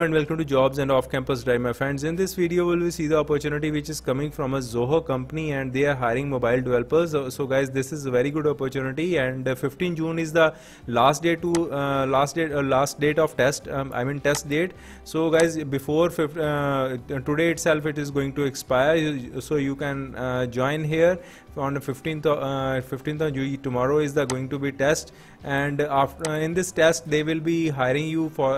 and welcome to jobs and off-campus drive my friends in this video we will see the opportunity which is coming from a zoho company and they are hiring mobile developers so guys this is a very good opportunity and uh, 15 june is the last day to uh, last date uh, last date of test um, i mean test date so guys before uh, today itself it is going to expire so you can uh, join here on the 15th uh, of, 15th of june tomorrow is the going to be test and after in this test they will be hiring you for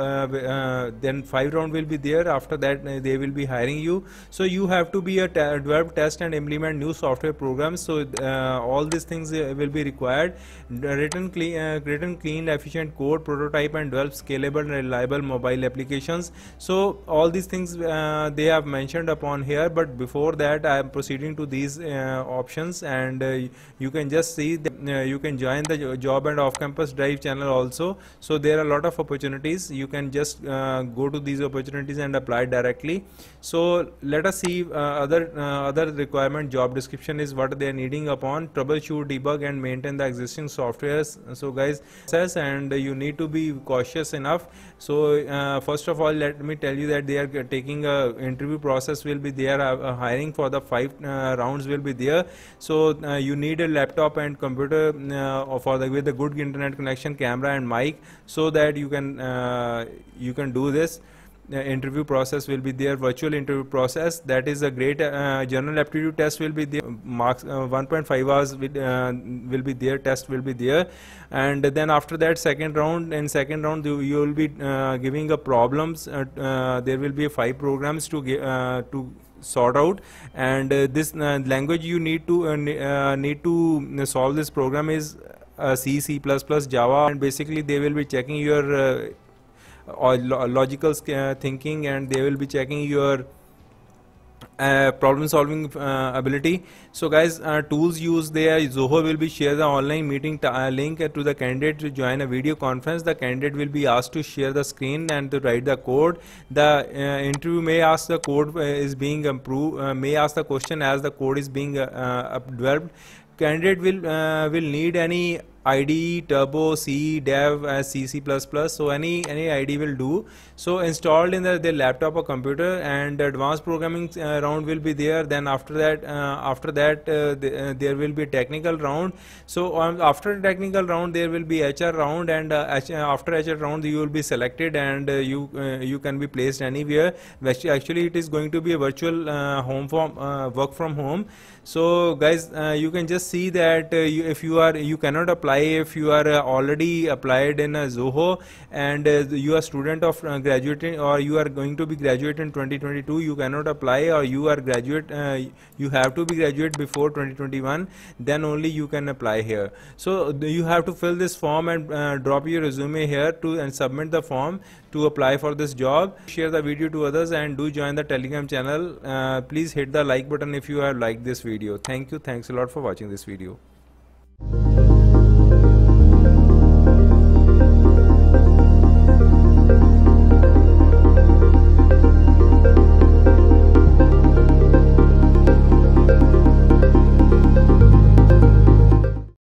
then five round will be there after that uh, they will be hiring you so you have to be a te develop test and implement new software programs so uh, all these things uh, will be required written clean uh, written clean efficient code prototype and develop scalable and reliable mobile applications so all these things they have mentioned upon here but before that I am proceeding to these options and you can just see that, you can join the job and off campus drive channel also so there are a lot of opportunities you can just uh, go to to these opportunities and apply directly so let us see uh, other uh, other requirement job description is what they are needing upon troubleshoot debug and maintain the existing softwares so guys says and you need to be cautious enough so uh, first of all let me tell you that they are taking a interview process will be there hiring for the five rounds will be there so uh, you need a laptop and computer uh, for the with a good internet connection camera and mic so that you can uh, you can do this uh, interview process will be there virtual interview process that is a great uh, general aptitude test will be there marks uh, 1.5 hours will, uh, will be there test will be there and then after that second round in second round you will be uh, giving a problems uh, there will be five programs to to sort out and this language you need to need to solve this program is C, C++, Java and basically they will be checking your or logical uh, thinking and they will be checking your uh, problem solving uh, ability so guys uh, tools used there zoho will be share the online meeting uh, link to the candidate to join a video conference the candidate will be asked to share the screen and to write the code the uh, interview may ask the code is being improved may ask the question as the code is being developed candidate will will need any id turbo c dev as cc++ so any any id will do so installed in the, the laptop or computer and advanced programming uh, round will be there then after that uh, after that uh, uh, there will be technical round so um, after technical round there will be hr round and uh, after hr round you will be selected and you you can be placed anywhere actually it is going to be a virtual home from work from home so guys you can just see that you, if you are you cannot apply if you are uh, already applied in uh, Zoho and uh, you are student of graduating or you are going to be graduate in 2022 you cannot apply or you are graduate you have to be graduate before 2021 then only you can apply here so you have to fill this form and uh, drop your resume here to and submit the form to apply for this job share the video to others and do join the telegram channel uh, please hit the like button if you have liked this video thank you thanks a lot for watching this video